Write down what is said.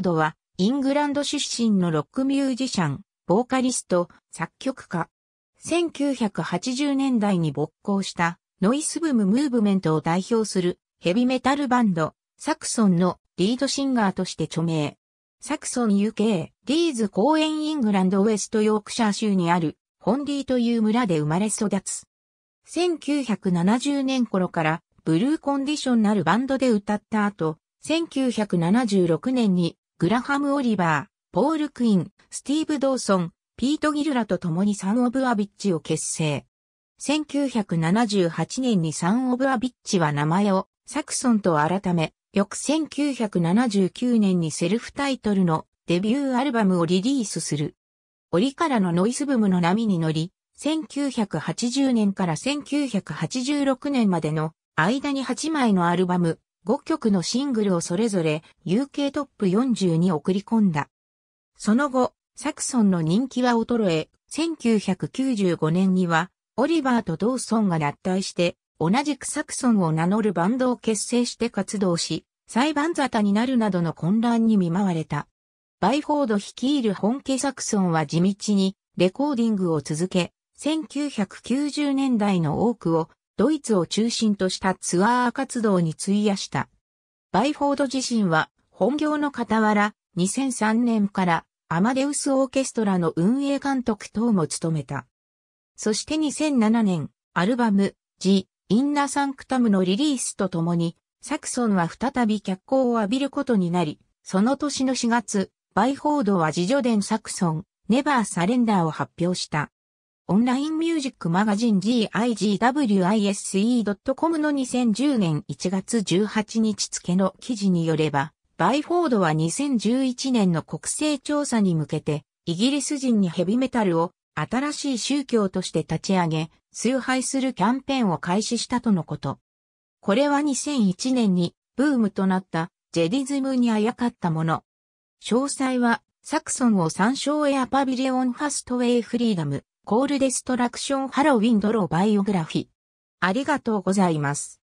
ドは、イングランド出身のロックミュージシャン、ボーカリスト、作曲家。1980年代に勃興したノイスブムムーブメントを代表するヘビメタルバンド、サクソンのリードシンガーとして著名。サクソン UK、リーズ公園イングランドウェストヨークシャー州にあるホンディという村で生まれ育つ。1970年頃からブルーコンディションなるバンドで歌った後、1976年にグラハム・オリバー、ポール・クイン、スティーブ・ドーソン、ピート・ギルラと共にサン・オブ・アビッチを結成。1978年にサン・オブ・アビッチは名前をサクソンと改め、翌1979年にセルフタイトルのデビューアルバムをリリースする。折からのノイズブームの波に乗り、1980年から1986年までの間に8枚のアルバム、5曲のシングルをそれぞれ UK トップ40に送り込んだ。その後、サクソンの人気は衰え、1995年にはオリバーとドーソンが脱退して同じくサクソンを名乗るバンドを結成して活動し、裁判沙汰になるなどの混乱に見舞われた。バイフォード率いる本家サクソンは地道にレコーディングを続け、1990年代の多くをドイツを中心としたツアー活動に費やした。バイフォード自身は本業の傍ら2003年からアマデウスオーケストラの運営監督等も務めた。そして2007年、アルバム、ジ・インナーサンクタムのリリースとともに、サクソンは再び脚光を浴びることになり、その年の4月、バイフォードは自助伝サクソン、ネバーサレンダーを発表した。オンラインミュージックマガジン gigwise.com の2010年1月18日付の記事によれば、バイフォードは2011年の国勢調査に向けて、イギリス人にヘビメタルを新しい宗教として立ち上げ、崇拝するキャンペーンを開始したとのこと。これは2001年にブームとなったジェディズムにあやかったもの。詳細はサクソンを参照エアパビリオンファストウェイフリーダム。コールデストラクションハロウィンドローバイオグラフィ。ありがとうございます。